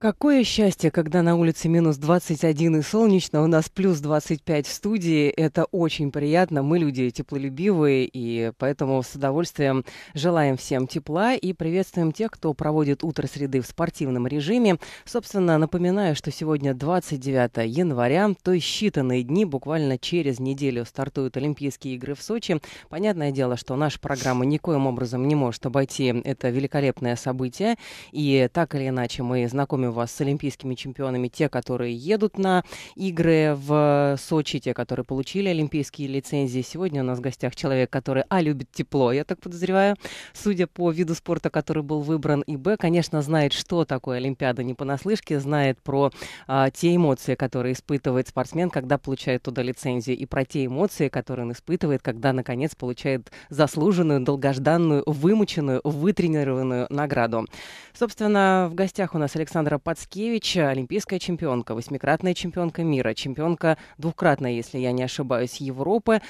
Какое счастье, когда на улице минус 21 и солнечно, у нас плюс 25 в студии. Это очень приятно. Мы люди теплолюбивые, и поэтому с удовольствием желаем всем тепла и приветствуем тех, кто проводит утро среды в спортивном режиме. Собственно, напоминаю, что сегодня 29 января, то есть считанные дни, буквально через неделю стартуют Олимпийские игры в Сочи. Понятное дело, что наша программа никоим образом не может обойти это великолепное событие, и так или иначе мы знакомим у вас с олимпийскими чемпионами, те, которые едут на игры в э, Сочи, те, которые получили олимпийские лицензии. Сегодня у нас в гостях человек, который, а, любит тепло, я так подозреваю, судя по виду спорта, который был выбран, и, б, конечно, знает, что такое Олимпиада не понаслышке, знает про а, те эмоции, которые испытывает спортсмен, когда получает туда лицензию, и про те эмоции, которые он испытывает, когда, наконец, получает заслуженную, долгожданную, вымученную, вытренированную награду. Собственно, в гостях у нас Александр Вера олимпийская чемпионка, восьмикратная чемпионка мира, чемпионка двукратная, если я не ошибаюсь, Европы.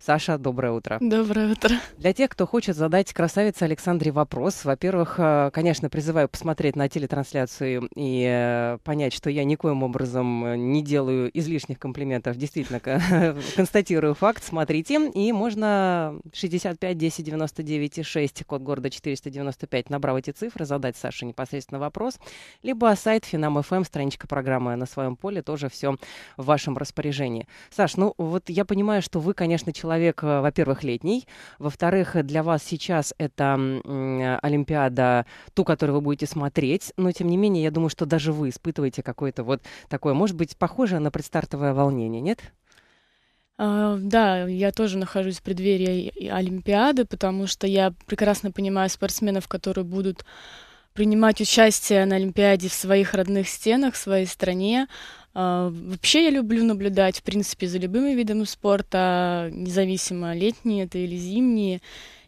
Саша, доброе утро. Доброе утро. Для тех, кто хочет задать красавице Александре вопрос, во-первых, э, конечно, призываю посмотреть на телетрансляцию и э, понять, что я никоим образом э, не делаю излишних комплиментов. Действительно, констатирую факт, смотрите. И можно 65 10 99 6, код города 495, набрав эти цифры, задать Саше непосредственно вопрос. Либо сайт Финам.фм, эм, страничка программы на своем поле, тоже все в вашем распоряжении. Саш, ну вот я понимаю, что вы, конечно, человек человек, э, во-первых, летний, во-вторых, для вас сейчас это э, Олимпиада, ту, которую вы будете смотреть, но тем не менее, я думаю, что даже вы испытываете какое-то вот такое, может быть, похожее на предстартовое волнение, нет? Uh, да, я тоже нахожусь в преддверии Олимпиады, потому что я прекрасно понимаю спортсменов, которые будут принимать участие на Олимпиаде в своих родных стенах, в своей стране, а, вообще я люблю наблюдать, в принципе, за любыми видами спорта, независимо, летние это или зимние.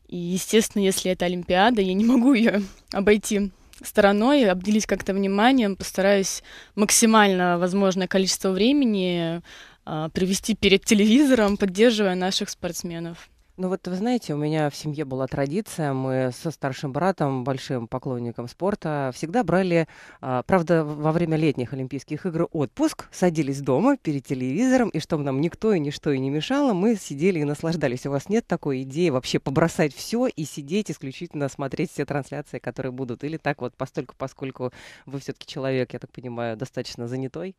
И, естественно, если это Олимпиада, я не могу ее обойти стороной, обделить как-то вниманием, постараюсь максимально возможное количество времени а, привести перед телевизором, поддерживая наших спортсменов. Ну вот вы знаете, у меня в семье была традиция, мы со старшим братом, большим поклонником спорта, всегда брали, а, правда, во время летних Олимпийских игр отпуск, садились дома перед телевизором, и чтобы нам никто и ничто и не мешало, мы сидели и наслаждались. У вас нет такой идеи вообще побросать все и сидеть исключительно смотреть все трансляции, которые будут? Или так вот, постольку, поскольку вы все-таки человек, я так понимаю, достаточно занятой?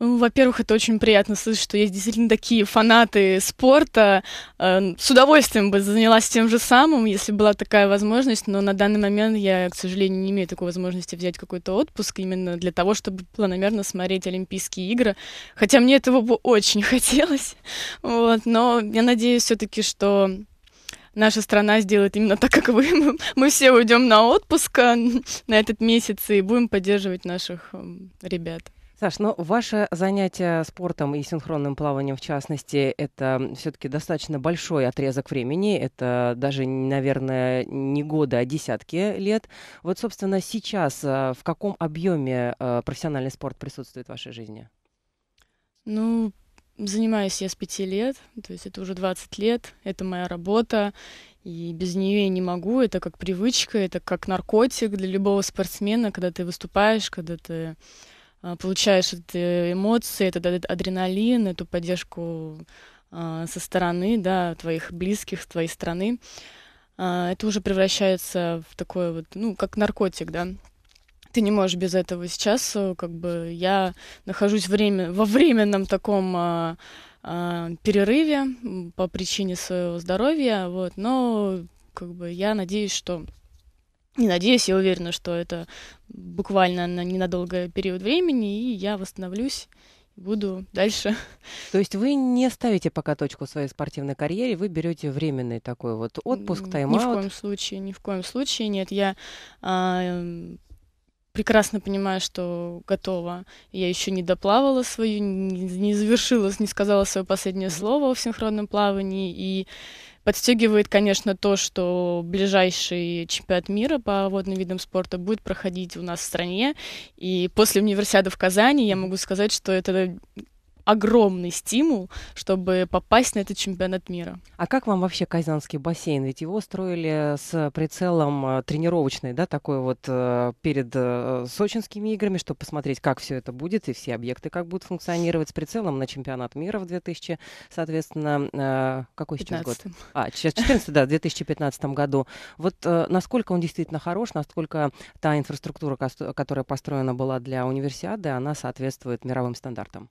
Ну, во-первых, это очень приятно слышать, что есть действительно такие фанаты спорта. Э, с удовольствием бы занялась тем же самым, если была такая возможность, но на данный момент я, к сожалению, не имею такой возможности взять какой-то отпуск именно для того, чтобы планомерно смотреть Олимпийские игры. Хотя мне этого бы очень хотелось. Вот. Но я надеюсь все-таки, что наша страна сделает именно так, как вы. Мы все уйдем на отпуск э, на этот месяц и будем поддерживать наших эм, ребят. Саш, ну ваше занятие спортом и синхронным плаванием, в частности, это все-таки достаточно большой отрезок времени. Это даже, наверное, не годы, а десятки лет. Вот, собственно, сейчас э, в каком объеме э, профессиональный спорт присутствует в вашей жизни? Ну, занимаюсь я с пяти лет, то есть это уже 20 лет, это моя работа, и без нее я не могу. Это как привычка, это как наркотик для любого спортсмена, когда ты выступаешь, когда ты Э, получаешь эти эмоции, этот адреналин, эту поддержку э, со стороны, да, твоих близких, твоей страны. Э, это уже превращается в такое вот, ну, как наркотик, да. Ты не можешь без этого сейчас, как бы я нахожусь время, во временном таком а, а, перерыве по причине своего здоровья, вот, но как бы я надеюсь, что не надеюсь, я уверена, что это буквально на ненадолго период времени, и я восстановлюсь буду дальше. То есть вы не ставите пока точку в своей спортивной карьере, вы берете временный такой вот отпуск, тайм-аут? Ни в коем случае, ни в коем случае нет. Я а, эм, прекрасно понимаю, что готова. Я еще не доплавала свою, не завершила, не сказала свое последнее слово в синхронном плавании. И подстегивает, конечно, то, что ближайший чемпионат мира по водным видам спорта будет проходить у нас в стране. И после универсиады в Казани я могу сказать, что это огромный стимул, чтобы попасть на этот чемпионат мира. А как вам вообще Казанский бассейн? Ведь его строили с прицелом э, тренировочной, да, такой вот э, перед э, сочинскими играми, чтобы посмотреть, как все это будет и все объекты как будут функционировать с прицелом на чемпионат мира в 2000, соответственно, какой сейчас 15. год? А, сейчас 14, да, в 2015 году. Вот насколько он действительно хорош, насколько та инфраструктура, которая построена была для универсиады, она соответствует мировым стандартам?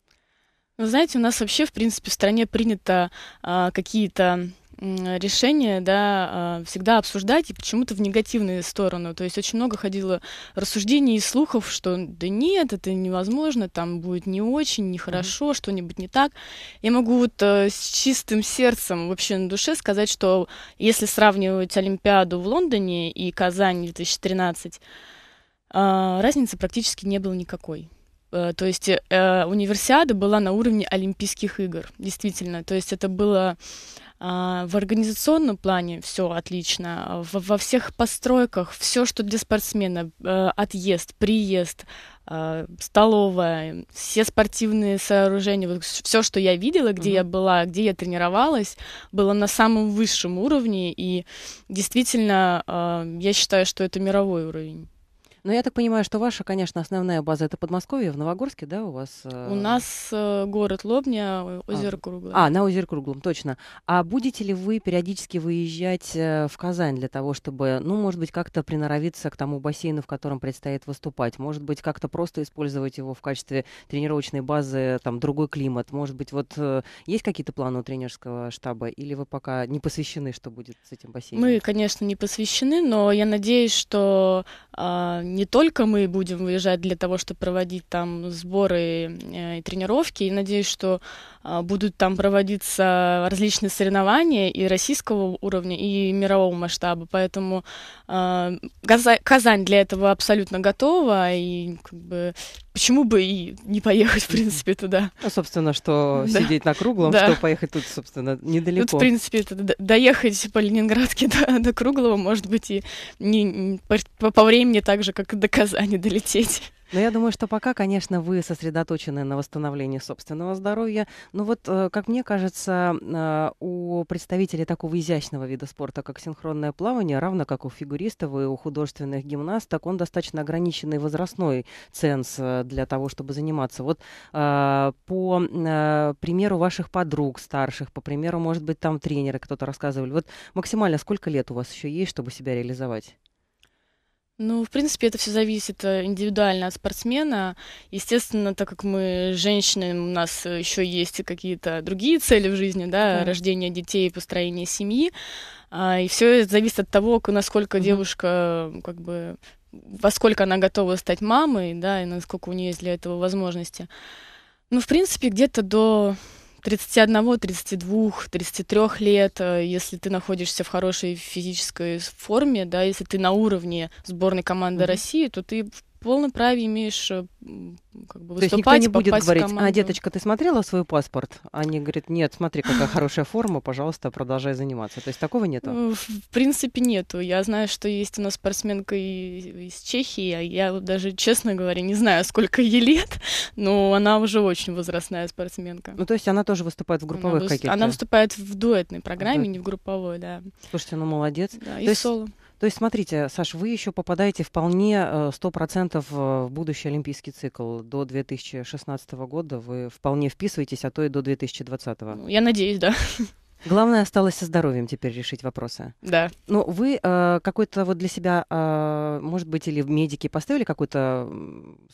Вы знаете, у нас вообще, в принципе, в стране принято а, какие-то решение, да, а, всегда обсуждать и почему-то в негативную сторону. То есть очень много ходило рассуждений и слухов, что да нет, это невозможно, там будет не очень, нехорошо, mm-hmm. что-нибудь не так. Я могу вот э, с чистым сердцем вообще на душе сказать, что если сравнивать Олимпиаду в Лондоне и Казань 2013, а, разницы практически не было никакой. Э, то есть э, универсиада была на уровне Олимпийских игр, действительно. То есть это было э, в организационном плане все отлично, в, во всех постройках все, что для спортсмена, э, отъезд, приезд, э, столовая, все спортивные сооружения, вот все, что я видела, где mm-hmm. я была, где я тренировалась, было на самом высшем уровне, и действительно, э, я считаю, что это мировой уровень. Но я так понимаю, что ваша, конечно, основная база это Подмосковье, в Новогорске, да, у вас? Э... У нас э, город Лобня, э, озеро а. Круглое. А, на озеро Круглом, точно. А будете ли вы периодически выезжать э, в Казань для того, чтобы, ну, может быть, как-то приноровиться к тому бассейну, в котором предстоит выступать? Может быть, как-то просто использовать его в качестве тренировочной базы, там, другой климат? Может быть, вот э, есть какие-то планы у тренерского штаба? Или вы пока не посвящены, что будет с этим бассейном? Мы, конечно, не посвящены, но я надеюсь, что э, не только мы будем выезжать для того, чтобы проводить там сборы э, и тренировки, и надеюсь, что а, будут там проводиться различные соревнования и российского уровня, и мирового масштаба, поэтому а, Казань для этого абсолютно готова, и как бы почему бы и не поехать, в принципе, туда. Ну, собственно, что да. сидеть на круглом, да. что поехать тут, собственно, недалеко. Тут, в принципе, это доехать по Ленинградке до, до круглого, может быть, и не, по, по времени так же, как и до Казани долететь. Но я думаю, что пока, конечно, вы сосредоточены на восстановлении собственного здоровья. Но вот, э, как мне кажется, э, у представителей такого изящного вида спорта, как синхронное плавание, равно как у фигуристов и у художественных гимнасток, он достаточно ограниченный возрастной ценз э, для того, чтобы заниматься. Вот по примеру ваших подруг старших, по примеру, может быть, там тренеры кто-то рассказывали, вот максимально сколько лет у вас еще есть, чтобы себя реализовать? Ну, в принципе, это все зависит э, индивидуально от спортсмена. Естественно, так как мы женщины, у нас э, еще есть какие-то другие цели в жизни, да, да. рождение детей, построение семьи. А, и все зависит от того, насколько угу. девушка э, как бы во сколько она готова стать мамой, да, и насколько у нее есть для этого возможности. Ну, в принципе, где-то до 31, 32, 33 лет, э, если ты находишься в хорошей физической форме, да, если ты на уровне сборной команды mm-hmm. России, то ты полном праве имеешь э, как бы, выступать, То есть никто не будет говорить, а, деточка, ты смотрела свой паспорт? Они говорят, нет, смотри, какая хорошая форма, пожалуйста, продолжай заниматься. То есть такого нету? Э, в принципе, нету. Я знаю, что есть у нас спортсменка из Чехии, а я даже, честно говоря, не знаю, сколько ей лет, но она уже очень возрастная спортсменка. Ну, то есть она тоже выступает в групповых она каких-то? Она выступает в дуэтной программе, да. не в групповой, да. Слушайте, ну молодец. Да, то и есть... соло. То есть, смотрите, Саш, вы еще попадаете вполне 100% э, э, в будущий олимпийский цикл. До 2016 года вы вполне вписываетесь, а то и до 2020. Ну, я надеюсь, да. Главное осталось со здоровьем теперь решить вопросы. Да. Ну, вы э, какой-то вот для себя, э, может быть, или медики поставили какой-то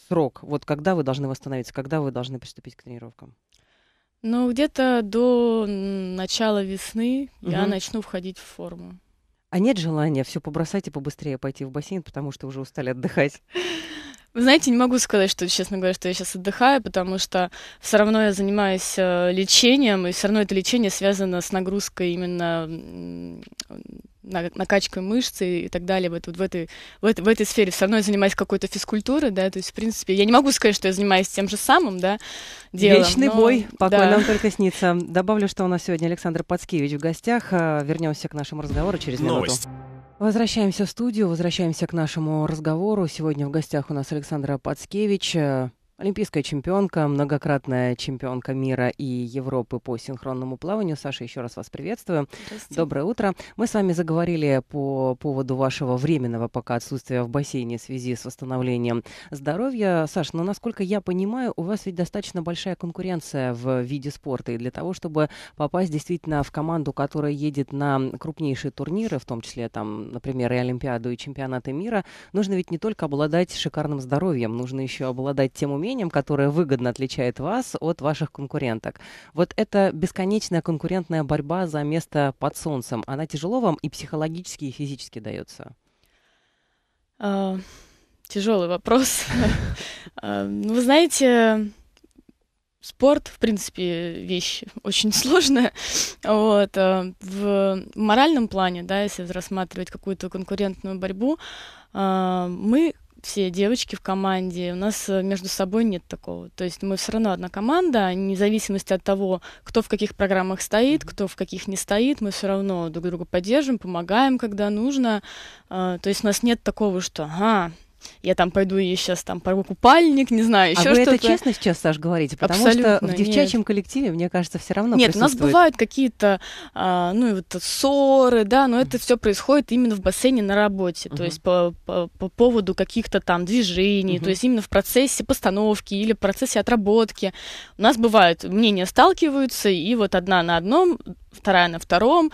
срок, вот когда вы должны восстановиться, когда вы должны приступить к тренировкам? Ну, где-то до начала весны угу. я начну входить в форму. А нет желания все побросать и побыстрее пойти в бассейн, потому что уже устали отдыхать? Вы знаете, не могу сказать, что, честно говоря, что я сейчас отдыхаю, потому что все равно я занимаюсь э, лечением, и все равно это лечение связано с нагрузкой именно накачкой мышцы и так далее, вот, вот в, этой, в, этой, в этой сфере. Все равно я занимаюсь какой-то физкультурой, да, то есть, в принципе, я не могу сказать, что я занимаюсь тем же самым, да, делом. Вечный но... бой, покой да. нам только снится. Добавлю, что у нас сегодня Александр Пацкевич в гостях. А, вернемся к нашему разговору через минуту. Новость. Возвращаемся в студию, возвращаемся к нашему разговору. Сегодня в гостях у нас Александра Пацкевич, а, Олимпийская чемпионка, многократная чемпионка мира и Европы по синхронному плаванию. Саша, еще раз вас приветствую. Доброе утро. Мы с вами заговорили по поводу вашего временного пока отсутствия в бассейне в связи с восстановлением здоровья. Саш, но ну, насколько я понимаю, у вас ведь достаточно большая конкуренция в виде спорта. И для того, чтобы попасть действительно в команду, которая едет на крупнейшие турниры, в том числе, там, например, и Олимпиаду, и чемпионаты мира, нужно ведь не только обладать шикарным здоровьем, нужно еще обладать тем умением, умением, которое выгодно отличает вас от ваших конкуренток. Вот эта бесконечная конкурентная борьба за место под солнцем, она тяжело вам и психологически, и физически дается? А, тяжелый вопрос. А, ну, вы знаете, спорт, в принципе, вещь очень сложная. Вот. А, в моральном плане, да, если рассматривать какую-то конкурентную борьбу, мы все девочки в команде, у нас э, между собой нет такого. То есть мы все равно одна команда, вне зависимости от того, кто в каких программах стоит, кто в каких не стоит, мы все равно друг друга поддержим, помогаем, когда нужно. А, то есть у нас нет такого, что ага, я там пойду и сейчас там порву купальник, не знаю, еще а что-то. вы это честно сейчас, Саш, говорите? Потому Абсолютно, что в девчачьем нет. коллективе, мне кажется, все равно Нет, у нас бывают какие-то, а, ну, и вот ссоры, да, но это все происходит именно в бассейне на работе, то есть по, по, по поводу каких-то там движений, то есть именно в процессе постановки или в процессе отработки. У нас бывают, мнения сталкиваются, и вот одна на одном, вторая на втором,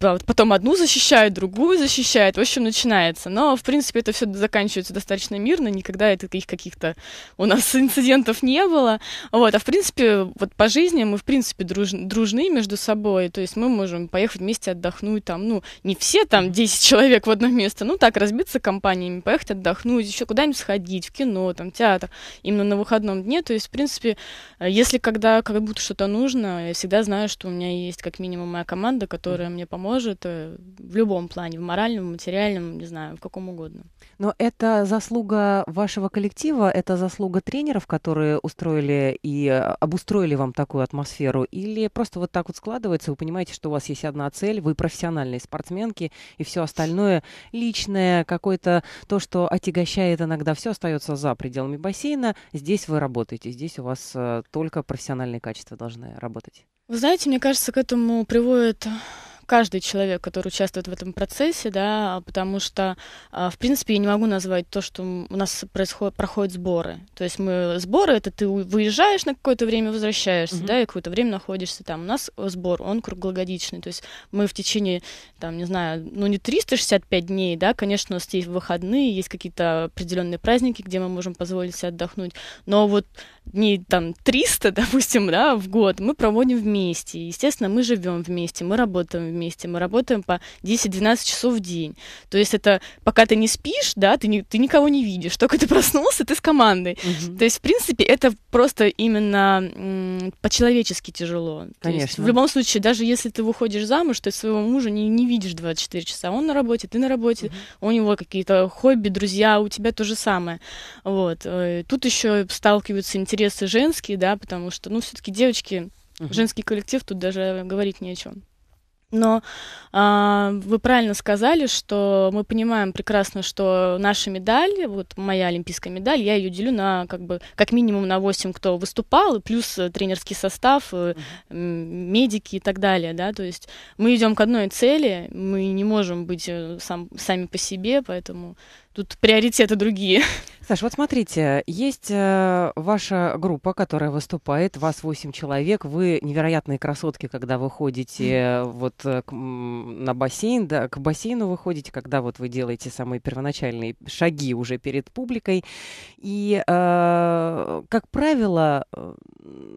а, потом одну защищает, другую защищает, в общем, начинается. Но, в принципе, это все заканчивается достаточно мирно, никогда таких каких-то у нас инцидентов не было. Вот, а в принципе, вот по жизни мы, в принципе, друж, дружны между собой, то есть мы можем поехать вместе отдохнуть, там, ну, не все там 10 человек в одно место, ну, так, разбиться компаниями, поехать отдохнуть, еще куда-нибудь сходить, в кино, там, театр, именно на выходном дне, то есть, в принципе, э, если когда как будто что-то нужно, я всегда знаю, что у меня есть как минимум моя команда, которая mm-hmm. мне поможет э, в любом плане, в моральном, материальном, не знаю, в каком угодно. Но это заслуга вашего коллектива, это заслуга тренеров, которые устроили и э, обустроили вам такую атмосферу, или просто вот так вот складывается, вы понимаете, что у вас есть одна цель, вы профессиональные спортсменки, и все остальное личное, какое-то то, что отягощает иногда, все остается за пределами бассейна, здесь вы работаете, здесь у вас э, только профессиональные качества должны работать. Вы знаете, мне кажется, к этому приводит каждый человек, который участвует в этом процессе, да, потому что, а, в принципе, я не могу назвать то, что у нас происходит, проходят сборы. То есть мы сборы, это ты выезжаешь на какое-то время, возвращаешься, угу. да, и какое-то время находишься там. У нас э, сбор, он круглогодичный, то есть мы в течение, там, не знаю, ну не 365 дней, да, конечно, у нас есть выходные, есть какие-то определенные праздники, где мы можем позволить себе отдохнуть, но вот дней там 300, допустим, да, в год мы проводим вместе. Естественно, мы живем вместе, мы работаем вместе, мы работаем по 10-12 часов в день. То есть это пока ты не спишь, да, ты, не, ты никого не видишь. Только ты проснулся, ты с командой. Угу. То есть, в принципе, это просто именно по-человечески тяжело. Конечно. Есть, в любом случае, даже если ты выходишь замуж, ты своего мужа не, не видишь 24 часа. Он на работе, ты на работе, угу. у него какие-то хобби, друзья, у тебя то же самое. Вот. Э, тут еще сталкиваются интересы интересы женские, да, потому что, ну, все-таки девочки, uh-huh. женский коллектив, тут даже говорить не о чем. Но э, вы правильно сказали, что мы понимаем прекрасно, что наша медаль, вот моя олимпийская медаль, я ее делю на как бы как минимум на 8, кто выступал, плюс э, тренерский состав, э, медики и так далее, да, то есть мы идем к одной цели, мы не можем быть э, сам, сами по себе, поэтому тут приоритеты другие. Саш, вот смотрите, есть э, ваша группа, которая выступает, вас 8 человек, вы невероятные красотки, когда вы ходите э, вот э, к, на бассейн, да, к бассейну вы ходите, когда вот вы делаете самые первоначальные шаги уже перед публикой. И, э, как правило,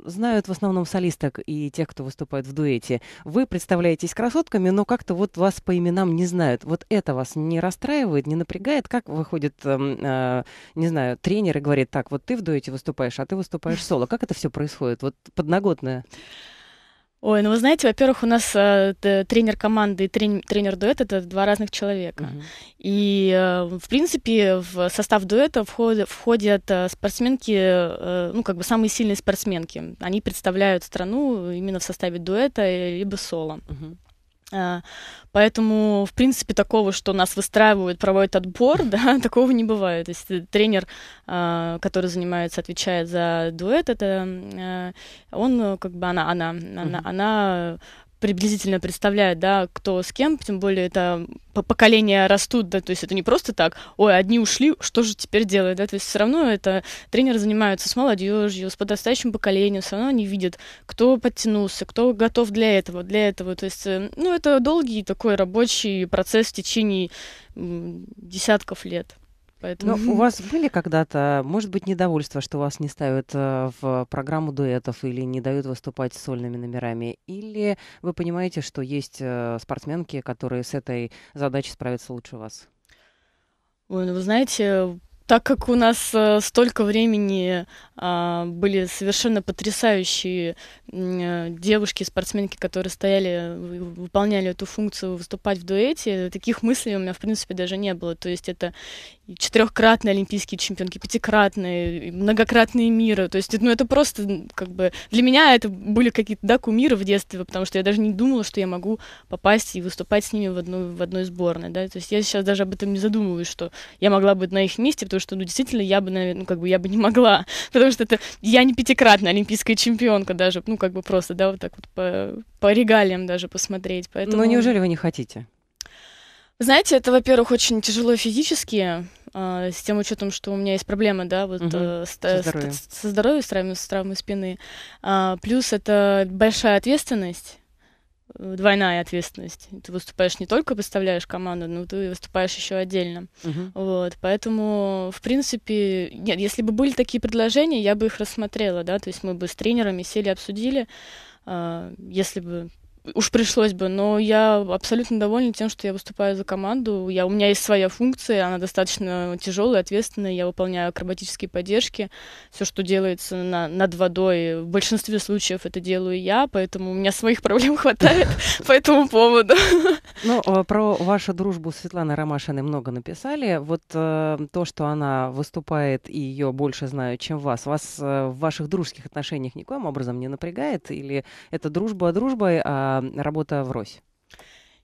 знают в основном солисток и тех, кто выступает в дуэте. Вы представляетесь красотками, но как-то вот вас по именам не знают. Вот это вас не расстраивает, не напрягает? Как выходит, эм, э, не не знаю, тренер и говорит, так, вот ты в дуэте выступаешь, а ты выступаешь соло. Как это все происходит? Вот подноготное. Ой, ну вы знаете, во-первых, у нас э, тренер команды и трен- тренер дуэта это два разных человека. Uh-huh. И, э, в принципе, в состав дуэта входят, входят э, спортсменки, э, ну, как бы самые сильные спортсменки. Они представляют страну именно в составе дуэта э, либо соло. Uh-huh. А, поэтому, в принципе, такого, что нас выстраивают, проводят отбор, да, такого не бывает. То есть э, тренер, а, который занимается, отвечает за дуэт, это э, он, э, как бы она, она, она, mm она приблизительно представляют, да, кто с кем, тем более это поколения растут, да, то есть это не просто так, ой, одни ушли, что же теперь делают, да, то есть все равно это тренеры занимаются с молодежью, с подрастающим поколением, все равно они видят, кто подтянулся, кто готов для этого, для этого, то есть, э, ну, это долгий такой рабочий процесс в течение десятков лет. Поэтому... Но у вас были когда-то, может быть, недовольство, что вас не ставят э, в программу дуэтов или не дают выступать с сольными номерами? Или вы понимаете, что есть э, спортсменки, которые с этой задачей справятся лучше вас? Ой, ну вы знаете, так как у нас э, столько времени а, были совершенно потрясающие девушки, спортсменки, которые стояли, выполняли эту функцию выступать в дуэте, таких мыслей у меня, в принципе, даже не было. То есть это четырехкратные олимпийские чемпионки, пятикратные, многократные мира. То есть, ну, это просто, как бы, для меня это были какие-то, да, кумиры в детстве, потому что я даже не думала, что я могу попасть и выступать с ними в, одной в одной сборной, да. То есть я сейчас даже об этом не задумываюсь, что я могла быть на их месте, потому что, ну, действительно, я бы, наверное, ну, как бы, я бы не могла, потому что это, я не пятикратная олимпийская чемпионка даже, ну, как бы просто, да, вот так вот по, по регалиям даже посмотреть, поэтому... Ну, неужели вы не хотите? Знаете, это, во-первых, очень тяжело физически, э, с тем учетом, что у меня есть проблемы, да, вот угу. э, с, со здоровьем, с, со здоровьем с, травмой, с травмой спины. А, плюс это большая ответственность э, двойная ответственность. Ты выступаешь не только представляешь команду, но ты выступаешь еще отдельно. uh Вот, поэтому, в принципе, нет, если бы были такие предложения, я бы их рассмотрела, да, то есть мы бы с тренерами сели, обсудили, э, если бы уж пришлось бы, но я абсолютно довольна тем, что я выступаю за команду. Я, у меня есть своя функция, она достаточно тяжелая, ответственная. Я выполняю акробатические поддержки. Все, что делается на, над водой, в большинстве случаев это делаю я, поэтому у меня своих проблем хватает по этому поводу. Ну, а, про вашу дружбу с Светланой Ромашиной много написали. Вот э, то, что она выступает и ее больше знают, чем вас, вас э, в ваших дружеских отношениях никоим образом не напрягает? Или это дружба дружбой, а а, работа в Рось?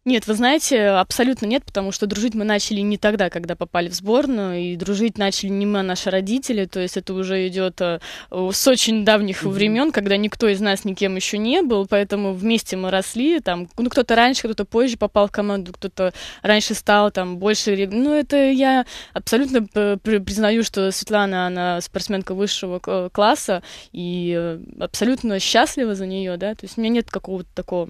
Нет, вы знаете, абсолютно нет, потому что дружить мы начали не тогда, когда попали в сборную, и дружить начали не мы, а наши родители, то есть это уже идет э, с очень давних mm-hmm. времен, когда никто из нас никем еще не был, поэтому вместе мы росли, там, ну, кто-то раньше, кто-то позже попал в команду, кто-то раньше стал, там, больше, ну, это я абсолютно э, признаю, что Светлана, она спортсменка высшего класса, и э, абсолютно счастлива за нее, да, то есть у меня нет какого-то такого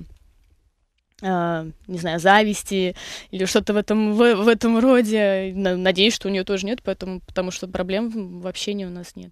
а, не знаю, зависти или что-то в этом, в, в этом роде. Надеюсь, что у нее тоже нет, поэтому, потому что проблем в общении у нас нет.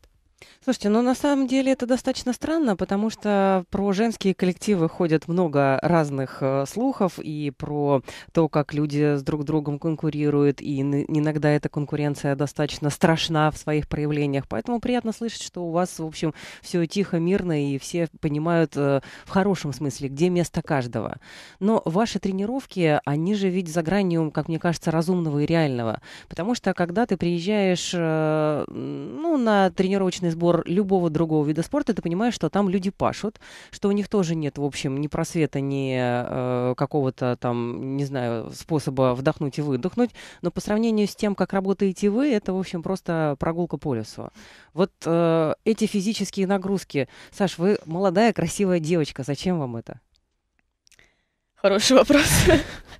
Слушайте, ну на самом деле это достаточно странно, потому что про женские коллективы ходят много разных э, слухов и про то, как люди с друг другом конкурируют, и ин- иногда эта конкуренция достаточно страшна в своих проявлениях. Поэтому приятно слышать, что у вас, в общем, все тихо, мирно, и все понимают э, в хорошем смысле, где место каждого. Но ваши тренировки, они же ведь за гранью, как мне кажется, разумного и реального. Потому что когда ты приезжаешь э, ну, на тренировочный общественный сбор любого другого вида спорта, ты понимаешь, что там люди пашут, что у них тоже нет, в общем, ни просвета, ни э, какого-то там, не знаю, способа вдохнуть и выдохнуть. Но по сравнению с тем, как работаете вы, это, в общем, просто прогулка по лесу. Вот э, эти физические нагрузки. Саш, вы молодая, красивая девочка. Зачем вам это? Хороший вопрос.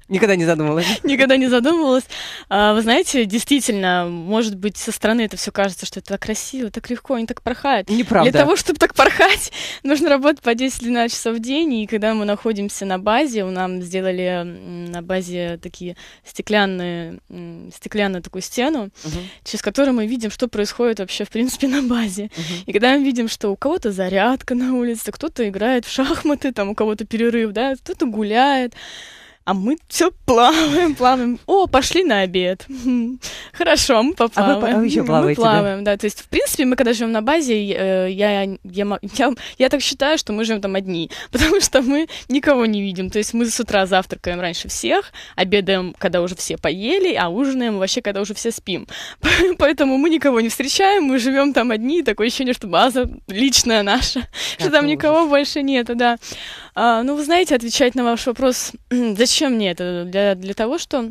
Никогда не задумывалась. Никогда не задумывалась. А, вы знаете, действительно, может быть, со стороны это все кажется, что это так красиво, так легко, они так порхают. Неправда. Для того, чтобы так порхать, нужно работать по 10-12 часов в день. И когда мы находимся на базе, у нас сделали на базе такие стеклянные, стеклянную такую стену, угу. через которую мы видим, что происходит вообще, в принципе, на базе. Угу. И когда мы видим, что у кого-то зарядка на улице, кто-то играет в шахматы, там у кого-то перерыв, да, кто-то гуляет, а мы все плаваем, плаваем. О, пошли на обед. Хорошо, мы поплаваем. А вы, а вы еще плаваете, мы плаваем, да? да. То есть, в принципе, мы когда живем на базе, э, я, я, я, я, я так считаю, что мы живем там одни, потому что мы никого не видим. То есть мы с утра завтракаем раньше всех, обедаем, когда уже все поели, а ужинаем вообще, когда уже все спим. Поэтому мы никого не встречаем, мы живем там одни, такое ощущение, что база личная наша, как что там ужас. никого больше нету, да. А, ну, вы знаете, отвечать на ваш вопрос, зачем мне это? Для, для того, что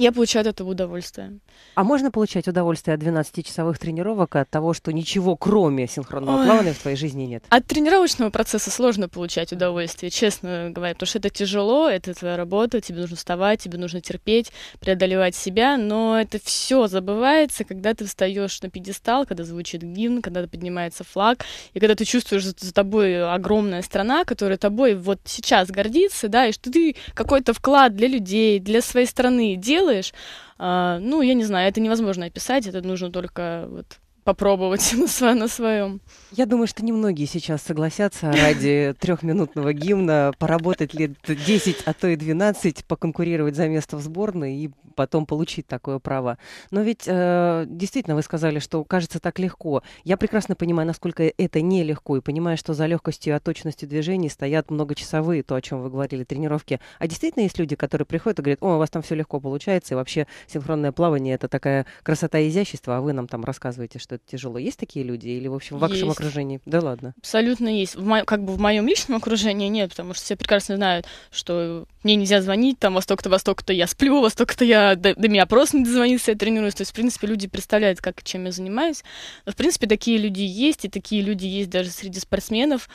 я получаю от этого удовольствие. А можно получать удовольствие от 12-часовых тренировок, от того, что ничего кроме синхронного Ой. плавания в твоей жизни нет? От тренировочного процесса сложно получать удовольствие, честно говоря, потому что это тяжело, это твоя работа, тебе нужно вставать, тебе нужно терпеть, преодолевать себя, но это все забывается, когда ты встаешь на пьедестал, когда звучит гимн, когда поднимается флаг, и когда ты чувствуешь что за тобой огромная страна, которая тобой вот сейчас гордится, да, и что ты какой-то вклад для людей, для своей страны делаешь, делаешь, а, ну, я не знаю, это невозможно описать, это нужно только вот попробовать на, на своем. Я думаю, что немногие сейчас согласятся ради трехминутного гимна поработать лет 10, а то и 12, поконкурировать за место в сборной и потом получить такое право. Но ведь э, действительно вы сказали, что кажется так легко. Я прекрасно понимаю, насколько это нелегко, и понимаю, что за легкостью и точностью движений стоят многочасовые, то, о чем вы говорили, тренировки. А действительно есть люди, которые приходят и говорят, о, у вас там все легко получается, и вообще синхронное плавание — это такая красота и изящество, а вы нам там рассказываете, что это тяжело. Есть такие люди? Или, в общем, в вашем есть. окружении? Да ладно. Абсолютно есть. В мо... Как бы в моем личном окружении нет, потому что все прекрасно знают, что мне нельзя звонить, там, во столько-то, во столько-то я сплю, во столько-то я Э, до, до меня просто не дозвониться, я тренируюсь. То есть, в принципе, люди представляют, как и чем я занимаюсь. Но, в принципе, такие люди есть, и такие люди есть даже среди спортсменов.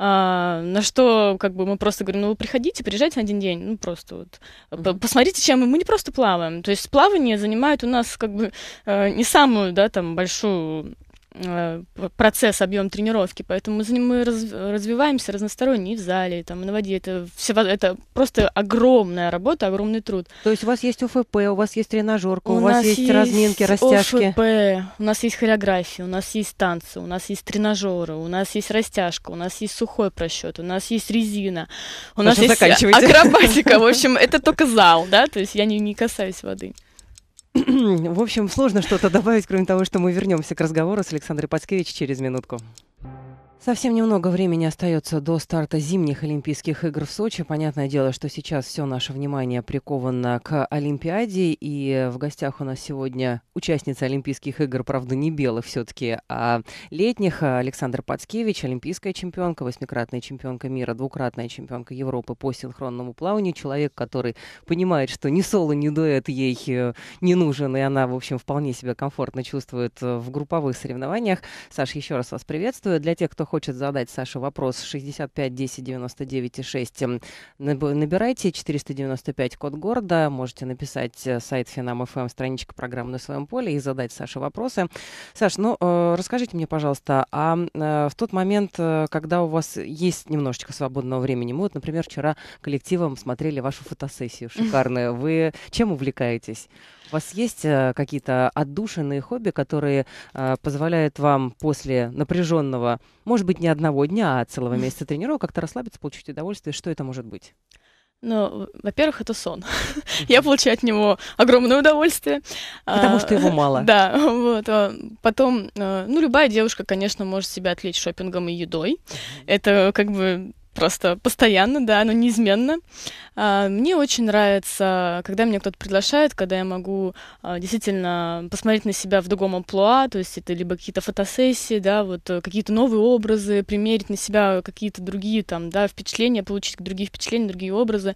А, на что, как бы, мы просто говорим, ну, вы приходите, приезжайте на один день, ну, просто вот, посмотрите, чем мы, мы не просто плаваем. То есть плавание занимает у нас, как бы, э, не самую, да, там, большую Э, процесс, объем тренировки, поэтому мы, развиваемся разносторонне и в зале, и там, и на воде. Это, все, это просто огромная работа, огромный труд. То есть у вас есть ОФП, у вас есть тренажерка, у, у вас есть, есть разминки, растяжки? ОФП, у нас есть хореография, у нас есть танцы, у нас есть тренажеры, у нас есть растяжка, у нас есть сухой просчет, у нас есть резина, у Потому нас есть акробатика. В общем, это только зал, да, то есть я не, не касаюсь воды. В общем, сложно что-то добавить, кроме того, что мы вернемся к разговору с Александрой Пацкевич через минутку. Совсем немного времени остается до старта зимних Олимпийских игр в Сочи. Понятное дело, что сейчас все наше внимание приковано к Олимпиаде. И в гостях у нас сегодня участница Олимпийских игр, правда, не белых все-таки, а летних. Александр Пацкевич, олимпийская чемпионка, восьмикратная чемпионка мира, двукратная чемпионка Европы по синхронному плаванию. Человек, который понимает, что ни соло, ни дуэт ей э, не нужен. И она, в общем, вполне себя комфортно чувствует в групповых соревнованиях. Саша, еще раз вас приветствую. Для тех, кто хочет хочет задать Саше вопрос, 65 10 99 6, набирайте 495 код города, можете написать э, сайт Финам.ФМ, эм, страничка программы на своем поле и задать Саше вопросы. Саш, ну, э, расскажите мне, пожалуйста, а э, в тот момент, когда у вас есть немножечко свободного времени, мы вот, например, вчера коллективом смотрели вашу фотосессию шикарную, вы чем увлекаетесь? У вас есть э, какие-то отдушенные хобби, которые э, позволяют вам после напряженного, может быть, не одного дня, а целого месяца тренировок как-то расслабиться, получить удовольствие? Что это может быть? Ну, во-первых, это сон. Я получаю от него огромное удовольствие. Потому а, что его мало. Да, вот. А, потом, э, ну, любая девушка, конечно, может себя отвлечь шопингом и едой. Это как бы просто постоянно, да, оно неизменно. А, мне очень нравится, когда меня кто-то приглашает, когда я могу а, действительно посмотреть на себя в другом амплуа, то есть это либо какие-то фотосессии, да, вот э, какие-то новые образы, примерить на себя какие-то другие там, да, впечатления, получить другие впечатления, другие образы,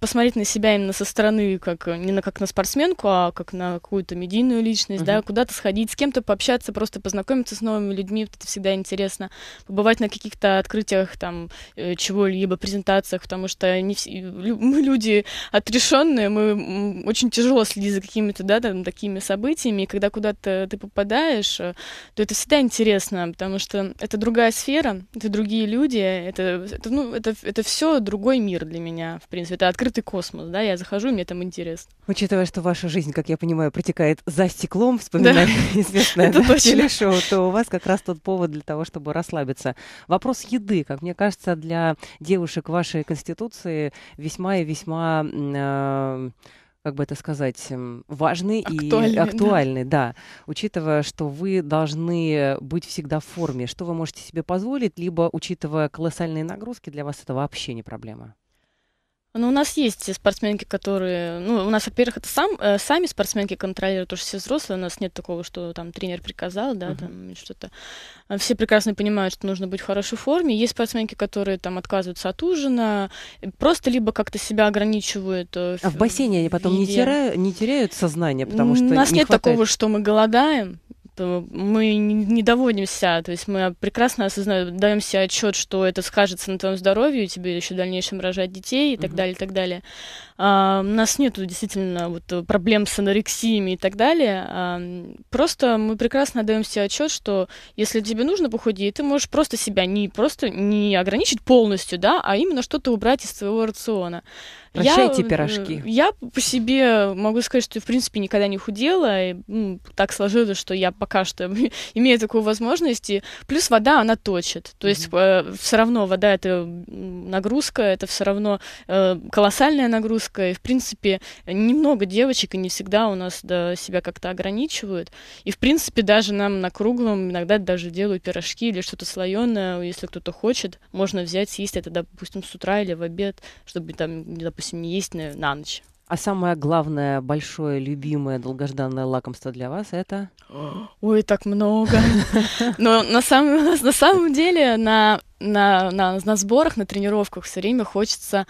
посмотреть на себя именно со стороны, как э, не на как на спортсменку, а как на какую-то медийную личность, uh-huh. да, куда-то сходить, с кем-то пообщаться, просто познакомиться с новыми людьми, это всегда интересно, побывать на каких-то открытиях там Э, чего-либо презентациях, потому что не все, мы люди отрешенные, мы очень тяжело следить за какими-то, да, там, такими событиями, и когда куда-то ты попадаешь, э, то это всегда интересно, потому что это другая сфера, это другие люди, это, это ну, это, это все другой мир для меня, в принципе, это открытый космос, да, я захожу, и мне там интересно. Учитывая, что ваша жизнь, как я понимаю, протекает за стеклом, вспоминая да. известное да, телешоу, то у вас как раз тот повод для того, чтобы расслабиться. Вопрос еды, как мне кажется, для девушек вашей конституции весьма и весьма... Э, как бы это сказать, важны актуальны, и актуальны, да. да, учитывая, что вы должны быть всегда в форме, что вы можете себе позволить, либо, учитывая колоссальные нагрузки, для вас это вообще не проблема. Ну, у нас есть спортсменки, которые... Ну, у нас, во-первых, это сам, э, сами спортсменки контролируют, потому что все взрослые, у нас нет такого, что там тренер приказал, да, uh-huh. там что-то. А все прекрасно понимают, что нужно быть в хорошей форме. Есть спортсменки, которые там отказываются от ужина, э, просто либо как-то себя ограничивают. Э, а в, в бассейне они потом не, теря... не теряют сознание, потому что... У нас не нет хватает... такого, что мы голодаем, мы не доводимся, то есть мы прекрасно осознаем, даем себе отчет, что это скажется на твоем здоровье, и тебе еще в дальнейшем рожать детей и так угу. далее, и так далее. А, у нас нет действительно вот, э, проблем с анорексиями и так далее. А, просто мы прекрасно даем себе отчет, что если тебе нужно похудеть, ты можешь просто себя не просто не ограничить полностью, да, а именно что-то убрать из своего рациона. Прощайте я, пирожки. Э, я по себе могу сказать, что, в принципе, никогда не худела. И, ну, так сложилось, что я пока что имею такую возможность. И плюс вода, она точит. То mm-hmm. есть э, все равно вода — это нагрузка, это все равно э, колоссальная нагрузка. И, в принципе, немного девочек, и не всегда у нас да, себя как-то ограничивают. И, в принципе, даже нам на круглом иногда даже делают пирожки или что-то слоеное. Если кто-то хочет, можно взять, съесть это, допустим, с утра или в обед, чтобы там, допустим, 8 не есть на, на ночь. А самое главное, большое, любимое, долгожданное лакомство для вас это? Ой, так много. Но на самом, на самом деле на, на, на, на сборах, на тренировках все время хочется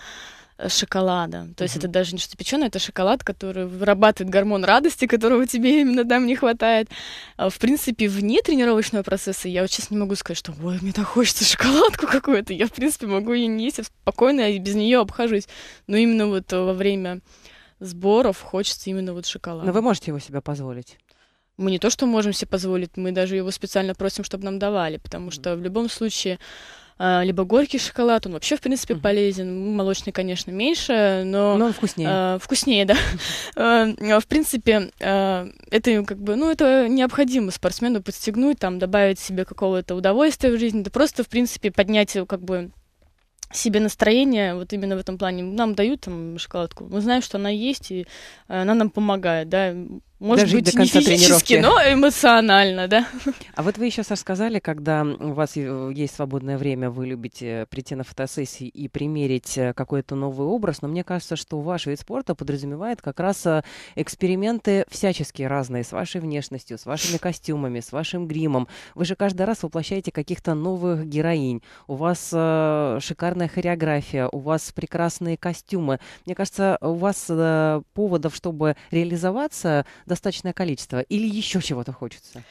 Э, шоколада. То есть mm-hmm. это даже не что-то печеное, это шоколад, который вырабатывает гормон радости, которого тебе именно там не хватает. А, в принципе, вне тренировочного процесса я вот сейчас не могу сказать, что ой, мне так хочется шоколадку какую-то. Я, в принципе, могу ее не есть, я спокойно и без нее обхожусь. Но именно вот э, во время сборов хочется именно вот шоколад. Но вы можете его себе позволить? Мы не то, что можем себе позволить, мы даже его специально просим, чтобы нам давали, потому что в любом случае а, либо горький шоколад, он вообще, в принципе, mm-hmm. полезен. Молочный, конечно, меньше, но... Но вкуснее. Э, вкуснее, да. А, в принципе, э, это как бы, ну, это необходимо спортсмену подстегнуть, там, добавить себе какого-то удовольствия в жизни, да просто, в принципе, поднять, э, как бы, себе настроение вот именно в этом плане. Нам дают там шоколадку, мы знаем, что она есть, и э, она нам помогает, да. Может Дожить быть, до конца не физически, тренировки. но эмоционально, да. А вот вы еще сказали, когда у вас э, есть свободное время, вы любите э, прийти на фотосессии и примерить э, какой-то новый образ, но мне кажется, что ваш вид спорта подразумевает как раз эксперименты всяческие разные с вашей внешностью, с вашими костюмами, с вашим гримом. Вы же каждый раз воплощаете каких-то новых героинь. У вас шикарная хореография, у вас прекрасные костюмы. Мне кажется, у вас поводов, чтобы реализоваться, достаточное количество? Или еще чего-то хочется?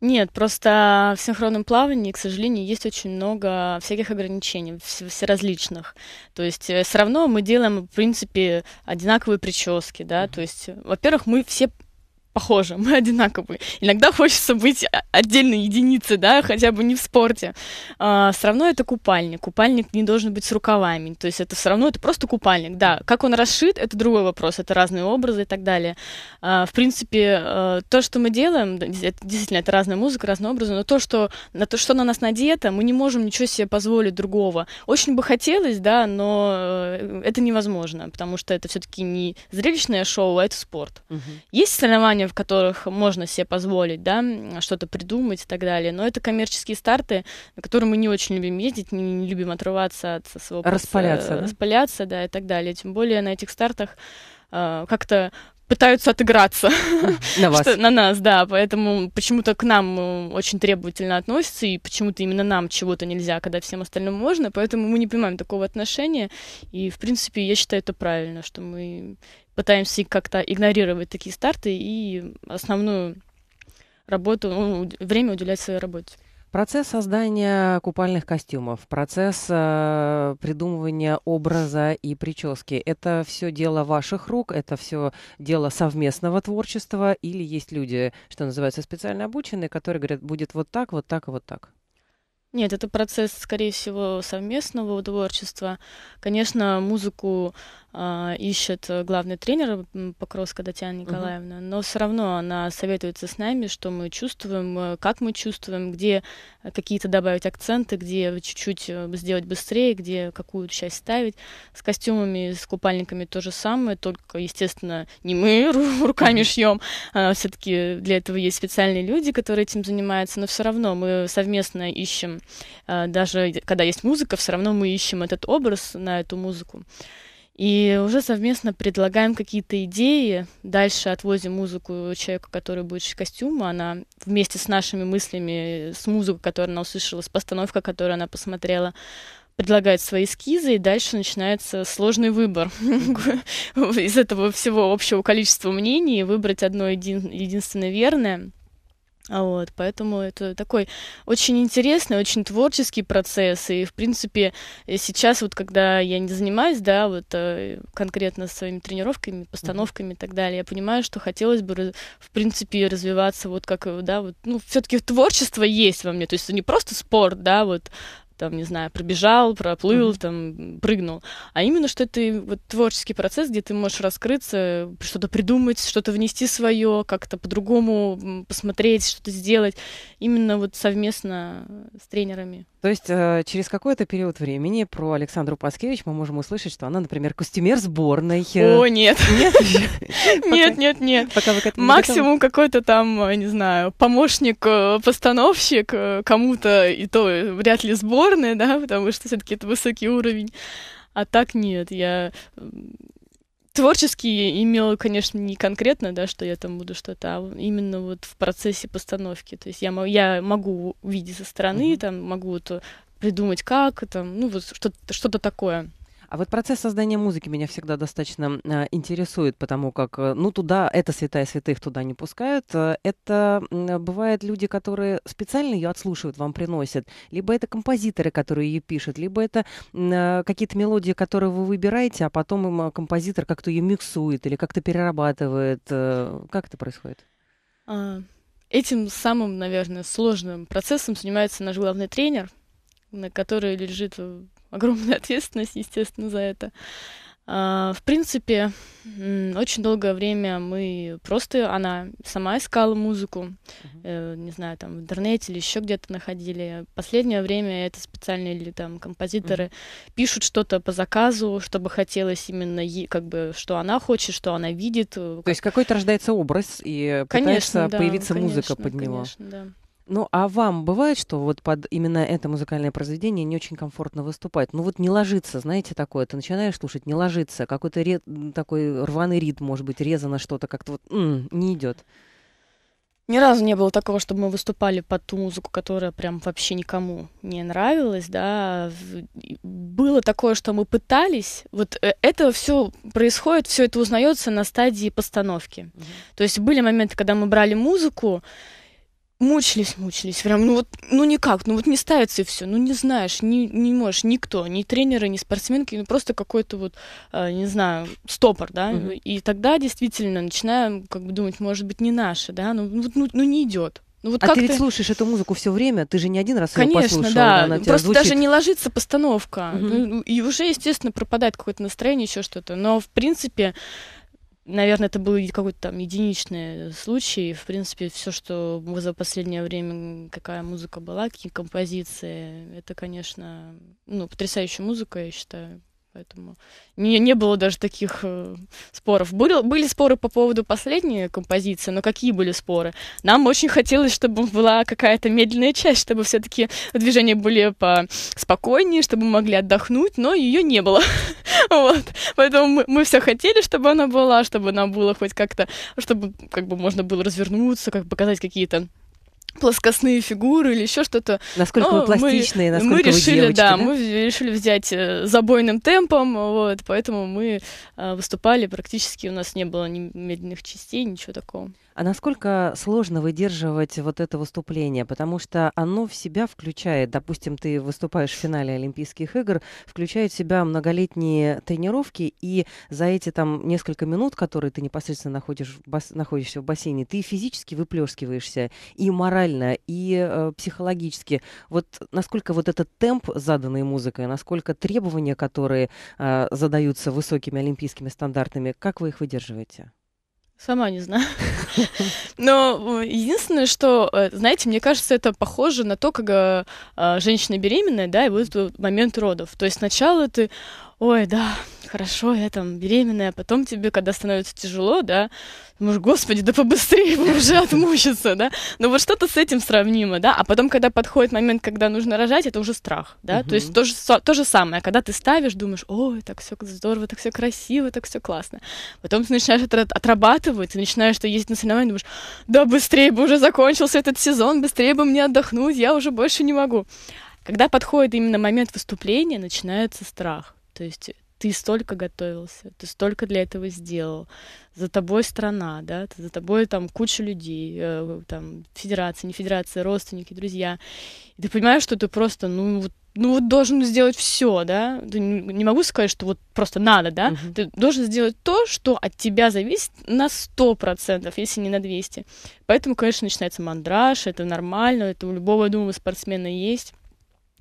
Нет, просто в синхронном плавании, к сожалению, есть очень много всяких ограничений, всеразличных. То есть э, все равно мы делаем, в принципе, одинаковые прически, да, то есть, во-первых, мы все похожи, мы одинаковые. Иногда хочется быть отдельной единицей, да, хотя бы не в спорте. А, все равно это купальник. Купальник не должен быть с рукавами. То есть это все равно это просто купальник. Да, как он расшит, это другой вопрос. Это разные образы и так далее. А, в принципе, э, то, что мы делаем, это, действительно, это разная музыка, разные образы, но то, что на то, что на нас надето, мы не можем ничего себе позволить другого. Очень бы хотелось, да, но э, это невозможно, потому что это все-таки не зрелищное шоу, а это спорт. Угу. Есть соревнования компании, в которых можно себе позволить, да, что-то придумать и так далее. Но это коммерческие старты, на которые мы не очень любим ездить, не любим отрываться от своего... Э, Распаляться, процесса, да? Распаляться, да, и так далее. Тем более на этих стартах э, как-то пытаются отыграться. На вас. Что, на нас, да. Поэтому почему-то к нам э, очень требовательно относятся, и почему-то именно нам чего-то нельзя, когда всем остальным можно. Поэтому мы не понимаем такого отношения. И, в принципе, я считаю это правильно, что мы пытаемся как-то игнорировать такие старты и основную работу, ну, время уделять своей работе. Процесс создания купальных костюмов, процесс э, придумывания образа и прически – это все дело ваших рук, это все дело совместного творчества, или есть люди, что называется, специально обученные, которые говорят, будет вот так, вот так и вот так? Нет, это процесс, скорее всего, совместного творчества. Конечно, музыку а, ищет э, главный тренер Покровска Татьяна Николаевна, угу. но все равно она советуется с нами, что мы чувствуем, э, как мы чувствуем, где э, какие-то добавить акценты, где чуть-чуть сделать быстрее, где какую часть ставить. С костюмами, с купальниками то же самое, только, естественно, не мы руками шьем, а все-таки для этого есть специальные люди, которые этим занимаются, но все равно мы совместно ищем, даже когда есть музыка, все равно мы ищем этот образ на эту музыку. И уже совместно предлагаем какие-то идеи. Дальше отвозим музыку человеку, который будет костюм. А она вместе с нашими мыслями, с музыкой, которую она услышала, с постановкой, которую она посмотрела, предлагает свои эскизы, и дальше начинается сложный выбор из этого всего общего количества мнений, выбрать одно един... единственное верное — а вот, поэтому это такой очень интересный, очень творческий процесс. И, в принципе, э, сейчас вот когда я не занимаюсь, да, вот э, конкретно своими тренировками, постановками mm-hmm. и так далее, я понимаю, что хотелось бы, в принципе, развиваться вот как, э, да, вот, ну, все таки творчество есть во мне, то есть это не просто спорт, да, вот, там, не знаю, пробежал, проплыл, mm-hmm. там, прыгнул, а именно, что это вот, творческий процесс, где ты можешь раскрыться, что-то придумать, что-то внести свое, как-то по-другому посмотреть, что-то сделать, именно вот совместно с тренерами. То есть э, через какой-то период времени про Александру Паскевич мы можем услышать, что она, например, костюмер сборной. О, нет. Нет, нет, нет, нет. Максимум какой-то там, э, не знаю, помощник, э, постановщик кому-то, и то вряд ли сбор сборная, да, потому что все-таки это высокий уровень. А так нет, я творчески имела, конечно, не конкретно, да, что я там буду что-то, а именно вот в процессе постановки. То есть я, я могу увидеть со стороны, mm-hmm. там могу вот придумать как, там, ну вот что-то, что-то такое. А вот процесс создания музыки меня всегда достаточно э, интересует, потому как, э, ну, туда, это святая святых туда не пускают. Э, это э, бывают люди, которые специально ее отслушивают, вам приносят. Либо это композиторы, которые ее пишут, либо это э, какие-то мелодии, которые вы выбираете, а потом им а, композитор как-то ее миксует или как-то перерабатывает. Э, как это происходит? Этим самым, наверное, сложным процессом занимается наш главный тренер, на который лежит э, огромная ответственность, естественно, за это. А, в принципе, очень долгое время мы просто, она сама искала музыку, э, не знаю, там в интернете или еще где-то находили. Последнее время это специальные или там композиторы пишут что-то по заказу, чтобы хотелось именно ей, как бы, что она хочет, что она видит. Э, То есть какой-то рождается образ и конечно, пытается да, появиться конечно, музыка под конечно, него. Да. Ну, а вам бывает, что вот под именно это музыкальное произведение не очень комфортно выступать? Ну, вот не ложится, знаете, такое. Ты начинаешь слушать, не ложится. Какой-то ре... такой рваный ритм, может быть, резано что-то как-то вот м-м, не идет. Ни разу не было такого, чтобы мы выступали под ту музыку, которая прям вообще никому не нравилась, да. А было такое, что мы пытались. Вот э, это все происходит, все это узнается на стадии постановки. Mm-hmm. То есть были моменты, когда мы брали музыку, Мучились, мучились, прям, ну вот, ну никак, ну вот не ставится и все, ну не знаешь, не, не можешь, никто, ни тренеры, ни спортсменки, ну просто какой-то вот, э, не знаю, стопор, да, угу. и тогда действительно начинаем как бы думать, может быть, не наши, да, ну, ну, ну, ну не идет, ну, вот а как ты ведь слушаешь эту музыку все время, ты же не один раз Конечно, ее послушал. Конечно, Да. Просто звучит. даже не ложится постановка. Угу. и уже, естественно, пропадает какое-то настроение, еще что-то. Но в принципе, Наверное, это был какой-то там единичный э, случай. В принципе, все, что за последнее время, какая музыка была, какие композиции, это, конечно, ну, потрясающая музыка, я считаю. Поэтому не, не было даже таких э, споров. Были, были споры по поводу последней композиции, но какие были споры? Нам очень хотелось, чтобы была какая-то медленная часть, чтобы все-таки движения были по спокойнее, чтобы мы могли отдохнуть, но ее не было. Вот. Поэтому мы, мы все хотели, чтобы она была, чтобы она была хоть как-то, чтобы как бы можно было развернуться, как показать какие-то плоскостные фигуры или еще что-то. Насколько Но вы пластичные, мы, насколько мы решили, вы девочки, да, да, мы решили взять э, забойным темпом, вот, поэтому мы э, выступали практически, у нас не было ни медленных частей, ничего такого. А насколько сложно выдерживать вот это выступление? Потому что оно в себя включает, допустим, ты выступаешь в финале Олимпийских игр, включает в себя многолетние тренировки, и за эти там несколько минут, которые ты непосредственно находишь, бас, находишься в бассейне, ты физически выплескиваешься и морально, и э, психологически. Вот насколько вот этот темп, заданный музыкой, насколько требования, которые э, задаются высокими олимпийскими стандартами, как вы их выдерживаете? Сама не знаю. Но э, единственное, что, э, знаете, мне кажется, это похоже на то, как э, женщина беременная, да, и вот момент родов. То есть сначала ты ой, да, хорошо, я там беременная, а потом тебе, когда становится тяжело, да, может, господи, да побыстрее бы уже отмучиться, да, но ну вот что-то с этим сравнимо, да, а потом, когда подходит момент, когда нужно рожать, это уже страх, да, угу. то есть то же, то же самое, когда ты ставишь, думаешь, ой, так все здорово, так все красиво, так все классно, потом ты начинаешь это отрабатывать, ты начинаешь что ездить на соревнования, думаешь, да быстрее бы уже закончился этот сезон, быстрее бы мне отдохнуть, я уже больше не могу. Когда подходит именно момент выступления, начинается страх. То есть ты столько готовился, ты столько для этого сделал, за тобой страна, да, за тобой там куча людей, э, там федерация, не федерация, родственники, друзья, и ты понимаешь, что ты просто, ну вот, ну вот должен сделать все, да, не могу сказать, что вот просто надо, да, угу. ты должен сделать то, что от тебя зависит на сто процентов, если не на 200. Поэтому, конечно, начинается мандраж, это нормально, это у любого, я думаю, спортсмена есть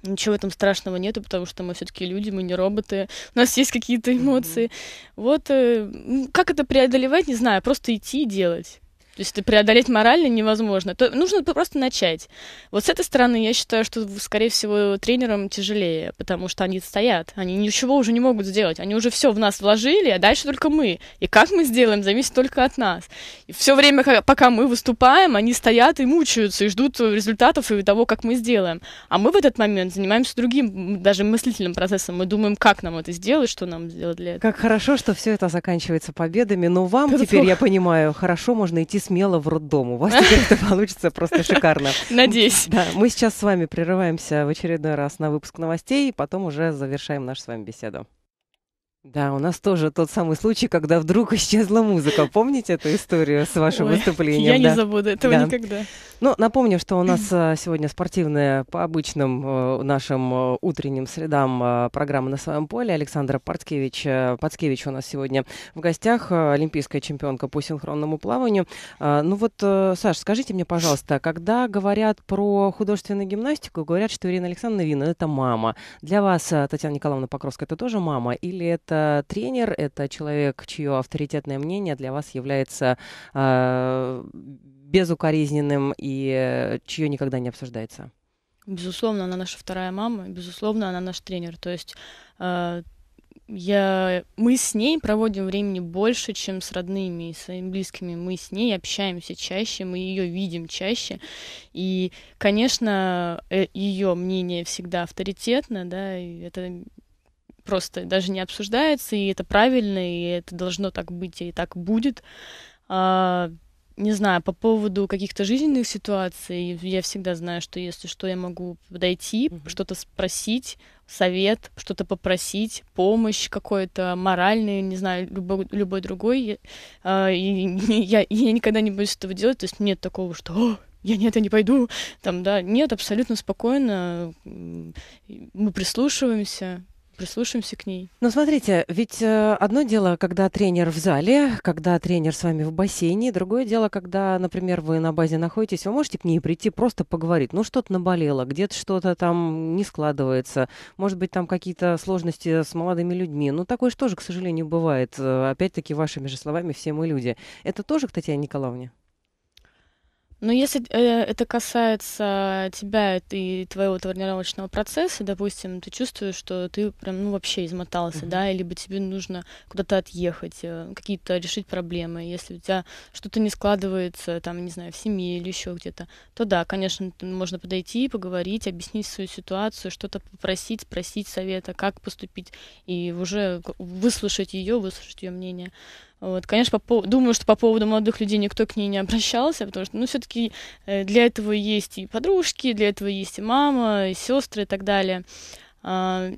Ничего в этом страшного нету, потому что мы все-таки люди, мы не роботы, у нас есть какие-то эмоции. Mm-hmm. Вот э, как это преодолевать, не знаю, просто идти и делать. То есть это преодолеть морально невозможно. То нужно просто начать. Вот с этой стороны я считаю, что, скорее всего, тренерам тяжелее, потому что они стоят, они ничего уже не могут сделать. Они уже все в нас вложили, а дальше только мы. И как мы сделаем, зависит только от нас. И все время, пока мы выступаем, они стоят и мучаются, и ждут результатов и того, как мы сделаем. А мы в этот момент занимаемся другим, даже мыслительным процессом. Мы думаем, как нам это сделать, что нам сделать для этого. Как хорошо, что все это заканчивается победами. Но вам это теперь, я понимаю, хорошо можно идти смело в роддом. У вас теперь это получится просто шикарно. Надеюсь. Да, мы сейчас с вами прерываемся в очередной раз на выпуск новостей, и потом уже завершаем нашу с вами беседу. Да, у нас тоже тот самый случай, когда вдруг исчезла музыка. Помните эту историю с вашим Ой, выступлением? Я да? не забуду этого да. никогда. Ну, напомню, что у нас э, сегодня спортивная по обычным э, нашим э, утренним средам программа «На своем поле». Александра Пацкевич, Пацкевич у нас сегодня в гостях, олимпийская чемпионка по синхронному плаванию. Ну вот, Саш, скажите мне, пожалуйста, когда говорят про художественную гимнастику, говорят, что Ирина Александровна Вина – это мама. Для вас, Татьяна Николаевна Покровская, это тоже мама или это это тренер, это человек, чье авторитетное мнение для вас является э, безукоризненным и э, чье никогда не обсуждается? Безусловно, она наша вторая мама, безусловно, она наш тренер. То есть э, я, мы с ней проводим времени больше, чем с родными и своими близкими. Мы с ней общаемся чаще, мы ее видим чаще. И, конечно, э, ее мнение всегда авторитетно, да, и это просто даже не обсуждается, и это правильно, и это должно так быть, и так будет. А, не знаю, по поводу каких-то жизненных ситуаций, я всегда знаю, что если что, я могу подойти, mm-hmm. что-то спросить, совет, что-то попросить, помощь какой-то моральный, не знаю, любой, любой другой. Я, а, и, я, я никогда не буду этого делать, то есть нет такого, что я нет, я не пойду, там, да, нет, абсолютно спокойно, мы прислушиваемся, прислушаемся к ней. Но ну, смотрите, ведь э, одно дело, когда тренер в зале, когда тренер с вами в бассейне, другое дело, когда, например, вы на базе находитесь, вы можете к ней прийти, просто поговорить, ну что-то наболело, где-то что-то там не складывается, может быть, там какие-то сложности с молодыми людьми, ну такое же тоже, к сожалению, бывает, э, опять-таки, вашими же словами, все мы люди. Это тоже к Татьяне Николаевне? Но если э, это касается тебя и твоего тренировочного процесса, допустим, ты чувствуешь, что ты прям ну вообще измотался, mm-hmm. да, либо тебе нужно куда-то отъехать, э, какие-то решить проблемы, если у тебя что-то не складывается, там, не знаю, в семье или еще где-то, то да, конечно, можно подойти, поговорить, объяснить свою ситуацию, что-то попросить, спросить совета, как поступить, и уже выслушать ее, выслушать ее мнение. Вот, конечно, по, думаю, что по поводу молодых людей никто к ней не обращался, потому что, ну, все-таки э, для этого есть и подружки, для этого есть и мама, и сестры и так далее. А,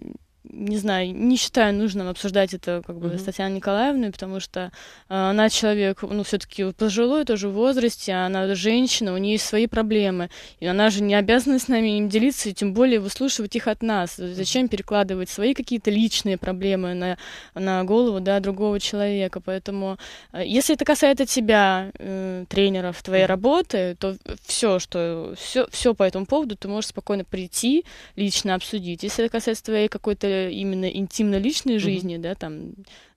не знаю, не считаю нужным обсуждать это как бы mm-hmm. с Татьяной Николаевной, потому что э, она человек, ну, все-таки пожилой тоже в возрасте, а она женщина, у нее есть свои проблемы, и она же не обязана с нами им делиться, и тем более выслушивать их от нас. Зачем перекладывать свои какие-то личные проблемы на, на голову, да, другого человека? Поэтому, э, если это касается тебя, э, тренеров, твоей mm-hmm. работы, то все, что, все, все по этому поводу ты можешь спокойно прийти, лично обсудить. Если это касается твоей какой-то Э, именно интимно личной жизни, mm-hmm. да, там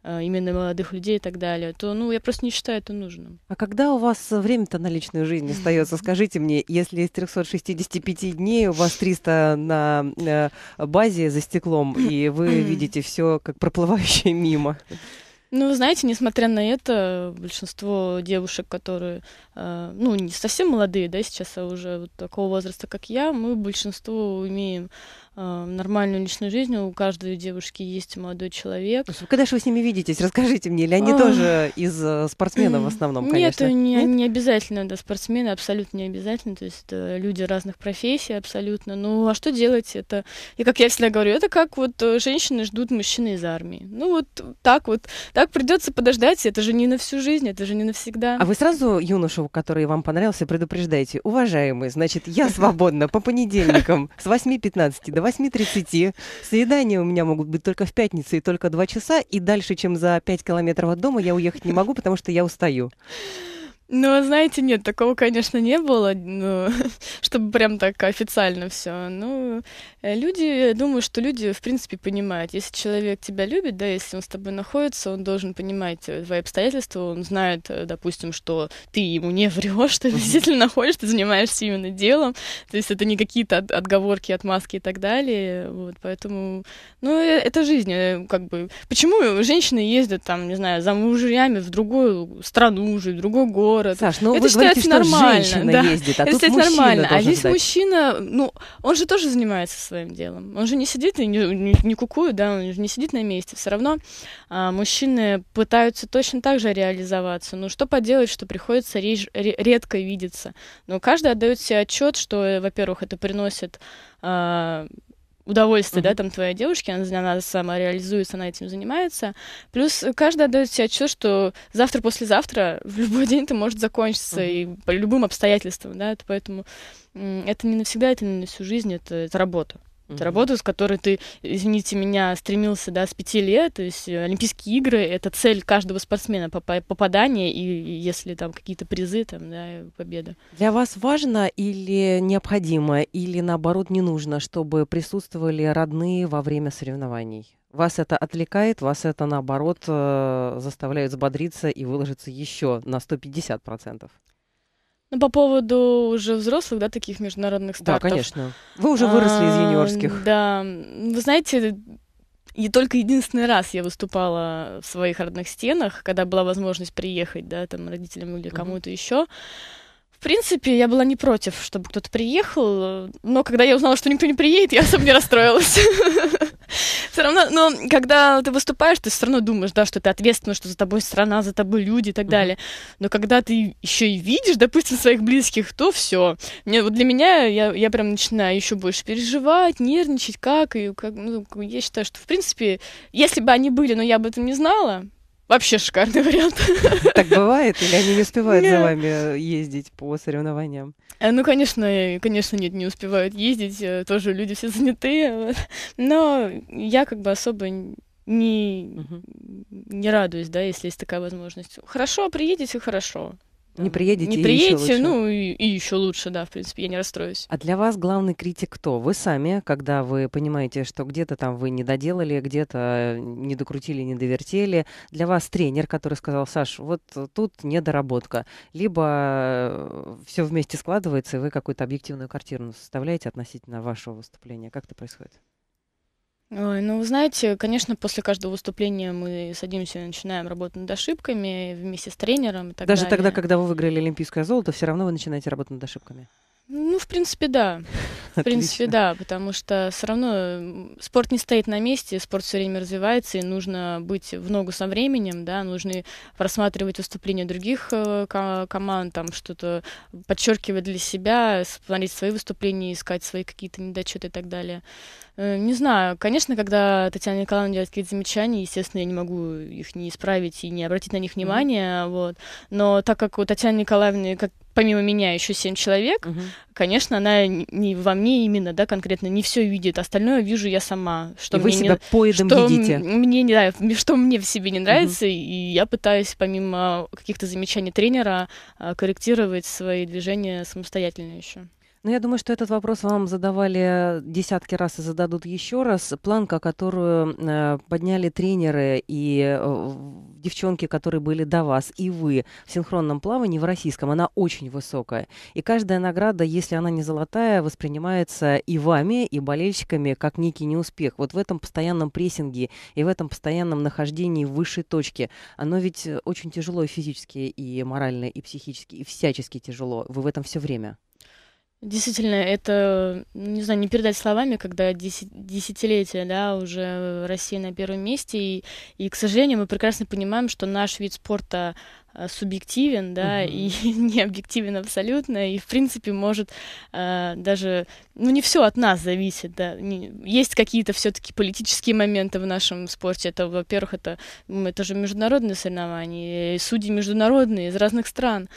э, именно молодых людей и так далее, то, ну, я просто не считаю это нужным. А когда у вас э, время-то на личную жизнь остается? Скажите мне, если из 365 дней у вас 300 на базе за стеклом, и вы видите все как проплывающее мимо? Ну, знаете, несмотря на это, большинство девушек, которые, э, ну, не совсем молодые, да, сейчас, а уже вот такого возраста, как я, мы большинство имеем а, нормальную личную жизнь. У каждой девушки есть молодой человек. Когда же вы с ними видитесь, расскажите мне. Или они а. тоже из э, спортсменов в основном, конечно? Нет, не, Нет? не обязательно, да, спортсмены абсолютно не обязательно. То есть это люди разных профессий абсолютно. Ну, а что делать? Это, и как я всегда говорю, это как вот э, женщины ждут мужчины из армии. Ну, вот так вот. Так придется подождать. Это же не на всю жизнь, это же не навсегда. А вы сразу юношу, который вам понравился, предупреждаете? Уважаемый, значит, я свободна по понедельникам с 8.15 до 8.30. Свидания у меня могут быть только в пятницу и только 2 часа. И дальше, чем за 5 километров от дома, я уехать не могу, потому что я устаю. Ну, а знаете, нет, такого, конечно, не было, ну, чтобы прям так официально все. Ну, Э, люди, я думаю, что люди, в принципе, понимают. Если человек тебя любит, да, если он с тобой находится, он должен понимать э, твои обстоятельства, он знает, э, допустим, что ты ему не врешь, ты действительно находишь, ты занимаешься именно делом, то есть это не какие-то отговорки, отмазки и так далее, вот, поэтому, ну, это жизнь, как бы, почему женщины ездят, там, не знаю, за мужьями в другую страну уже, в другой город. Саш, ну, это вы считается говорите, нормально, что женщина да. ездит, а это тут мужчина нормально. А здесь ждать. мужчина, ну, он же тоже занимается своим делом. Он же не сидит и не, не, не кукует, да, он же не сидит на месте. Все равно а, мужчины пытаются точно так же реализоваться. Ну что поделать, что приходится реж, редко видеться. Но каждый отдает себе отчет, что, во-первых, это приносит а, удовольствие, mm-hmm. да, там твоя девушка, она, она самореализуется, она этим занимается. Плюс каждый отдает себе отчет, что завтра, послезавтра, в любой день это может закончиться mm-hmm. и по любым обстоятельствам, да, это поэтому это не навсегда, это не на всю жизнь, это, это работа. Mm-hmm. работа, с которой ты, извините меня, стремился да, с пяти лет. То есть э, Олимпийские игры — это цель каждого спортсмена, попадание и, и если там какие-то призы, там, да, победа. Для вас важно или необходимо, или наоборот не нужно, чтобы присутствовали родные во время соревнований? Вас это отвлекает, вас это, наоборот, э, заставляет взбодриться и выложиться еще на 150%? Ну, по поводу уже взрослых, да, таких международных стартов. Да, конечно. Вы уже выросли а, из юниорских. Да. Вы знаете, не только единственный раз я выступала в своих родных стенах, когда была возможность приехать, да, там, родителям или кому-то mm-hmm. еще. В принципе, я была не против, чтобы кто-то приехал, но когда я узнала, что никто не приедет, я особо не расстроилась. Все равно, но ну, когда ты выступаешь, ты все равно думаешь, да, что ты ответственна, что за тобой страна, за тобой люди и так далее. Но когда ты еще и видишь, допустим, своих близких, то все. Мне вот для меня я, я прям начинаю еще больше переживать, нервничать, как и как. Ну, я считаю, что в принципе, если бы они были, но я об этом не знала, Вообще шикарный вариант. Так бывает? Или они не успевают нет. за вами э, ездить по соревнованиям? Э, ну, конечно, э, конечно, нет, не успевают ездить. Тоже люди все занятые. Но я как бы особо не, угу. не радуюсь, да, если есть такая возможность. Хорошо, приедете, хорошо. Не приедете, не приедете, и еще лучше. ну и, и еще лучше, да, в принципе, я не расстроюсь. А для вас главный критик кто? Вы сами, когда вы понимаете, что где-то там вы не доделали, где-то э, не докрутили, не довертели. Для вас тренер, который сказал, Саш, вот тут недоработка. Либо э, все вместе складывается, и вы какую-то объективную картину составляете относительно вашего выступления. Как это происходит? Ой, ну, вы знаете, конечно, после каждого выступления мы садимся и начинаем работу над ошибками вместе с тренером и так Даже далее. тогда, когда вы выиграли олимпийское золото, все равно вы начинаете работу над ошибками. Ну, в принципе, да. В принципе, да, потому что все равно спорт не стоит на месте, спорт все время развивается, и нужно быть в ногу со временем, да, нужно просматривать выступления других э, команд, там что-то подчеркивать для себя, смотреть свои выступления, искать свои какие-то недочеты и так далее. Э, не знаю, конечно, когда Татьяна Николаевна делает какие-то замечания, естественно, я не могу их не исправить и не обратить на них внимания, вот. Но так как у Татьяны Николаевны, как помимо меня еще семь человек, угу. конечно, она не во мне именно, да, конкретно не все видит, остальное вижу я сама. Что и вы себя не, поедом что видите. Мне не да, что мне в себе не нравится, угу. и я пытаюсь помимо а, каких-то замечаний тренера а, корректировать свои движения самостоятельно еще. Ну, я думаю, что этот вопрос вам задавали десятки раз и зададут еще раз. Планка, которую э, подняли тренеры и э, девчонки, которые были до вас, и вы в синхронном плавании, в российском, она очень высокая. И каждая награда, если она не золотая, воспринимается и вами, и болельщиками как некий неуспех. Вот в этом постоянном прессинге и в этом постоянном нахождении в высшей точке. Оно ведь э, очень тяжело и физически, и морально, и психически, и всячески тяжело. Вы в этом все время. Действительно, это, не знаю, не передать словами, когда десятилетия, да, уже Россия на первом месте, и, и, к сожалению, мы прекрасно понимаем, что наш вид спорта э, субъективен, да, угу. и не объективен абсолютно, и в принципе может э, даже, ну не все от нас зависит, да, не, есть какие-то все-таки политические моменты в нашем спорте, это, во-первых, это, это же международные соревнования, судьи международные из разных стран,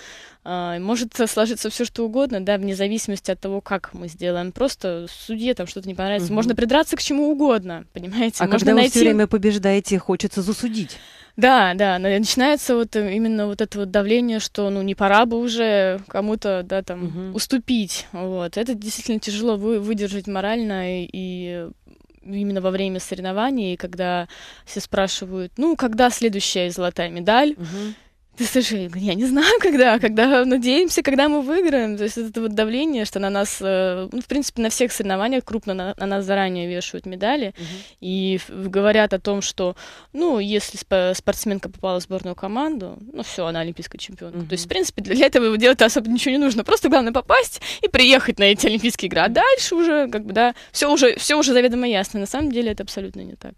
а, может сложиться все что угодно, да, вне зависимости от того, как мы сделаем. Просто судье там что-то не понравится. Угу. Можно придраться к чему угодно, понимаете? А Можно когда найти... вы все время побеждаете, хочется засудить. Да, да, начинается вот э, именно вот это вот давление, что ну не пора бы уже кому-то, да, там, угу. уступить. Вот. Это действительно тяжело вы, выдержать морально и, и именно во время соревнований, когда все спрашивают, ну, когда следующая золотая медаль, угу. Да слушай, я не знаю, когда, когда надеемся, когда мы выиграем. То есть это вот давление, что на нас, э, ну, в принципе, на всех соревнованиях крупно на, на нас заранее вешают медали угу. и говорят о том, что, ну, если спортсменка попала в сборную команду, ну все, она олимпийская чемпионка. Угу. То есть, в принципе, для этого делать особо ничего не нужно, просто главное попасть и приехать на эти Олимпийские игры. А дальше уже, как бы, да, все уже, все уже заведомо ясно. На самом деле это абсолютно не так.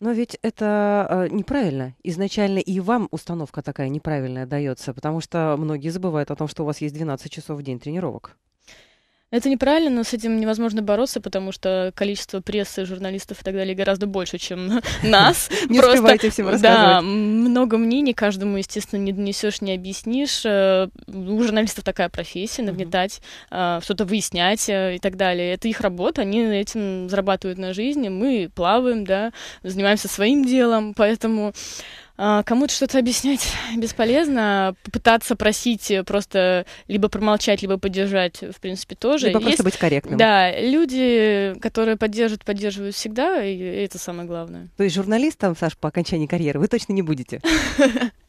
Но ведь это э, неправильно. Изначально и вам установка такая неправильная дается, потому что многие забывают о том, что у вас есть 12 часов в день тренировок. Это неправильно, но с этим невозможно бороться, потому что количество прессы, журналистов и так далее гораздо больше, чем нас. Не успевайте всем рассказывать. Да, много мнений, каждому, естественно, не донесешь, не объяснишь. Э, у журналистов такая профессия, нагнетать, э, что-то выяснять э, и так далее. Это их работа, они этим зарабатывают на жизни, мы плаваем, да, занимаемся своим делом, поэтому... А, кому-то что-то объяснять бесполезно, попытаться просить э, просто либо промолчать, либо поддержать, в принципе, тоже. Либо Есть, просто быть корректным. Да, люди, которые поддержат, поддерживают всегда, и это самое главное. То есть журналистом, Саш, по окончании карьеры вы точно не будете?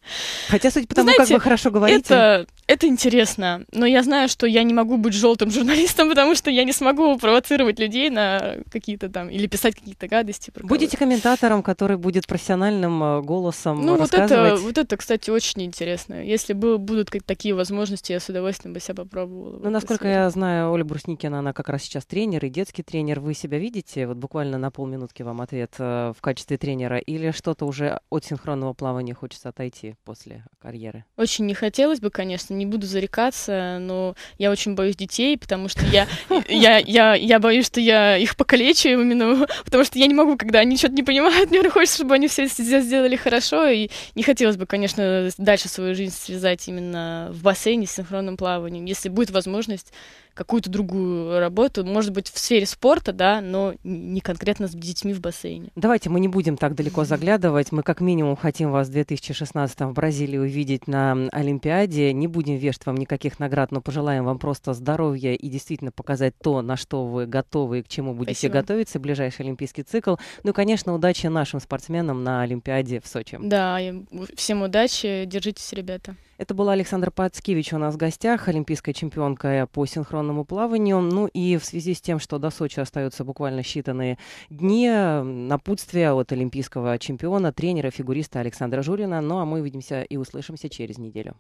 Хотя, судя по тому, Знаете, как вы хорошо говорите... Это, это интересно, но я знаю, что я не могу быть желтым журналистом, потому что я не смогу провоцировать людей на какие-то там... или писать какие-то гадости. Будете комментатором, который будет профессиональным э, голосом Ну, вот это, вот это, кстати, очень интересно. Если бы будут такие возможности, я с удовольствием бы себя попробовала. Ну, насколько я знаю, Оля Брусникина, она как раз сейчас тренер и детский тренер. Вы себя видите? Вот буквально на полминутки вам ответ э, в качестве тренера. Или что-то уже от синхронного плавания хочется отойти? после карьеры? Очень не хотелось бы, конечно, не буду зарекаться, но я очень боюсь детей, потому что я, я, я, я боюсь, что я их покалечу именно, потому что я не могу, когда они что-то не понимают, мне хочется, чтобы они все сделали хорошо, и не хотелось бы, конечно, дальше свою жизнь связать именно в бассейне с синхронным плаванием, если будет возможность, какую-то другую работу, может быть, в сфере спорта, да, но не конкретно с детьми в бассейне. Давайте мы не будем так далеко заглядывать. Мы как минимум хотим вас в 2016 в Бразилии увидеть на Олимпиаде. Не будем вешать вам никаких наград, но пожелаем вам просто здоровья и действительно показать то, на что вы готовы и к чему будете Спасибо. готовиться, ближайший олимпийский цикл. Ну и, конечно, удачи нашим спортсменам на Олимпиаде в Сочи. Да, всем удачи, держитесь, ребята. Это была Александра Пацкевич у нас в гостях, олимпийская чемпионка по синхронному плаванию. Ну и в связи с тем, что до Сочи остаются буквально считанные дни, напутствие от олимпийского чемпиона, тренера, фигуриста Александра Журина. Ну а мы увидимся и услышимся через неделю.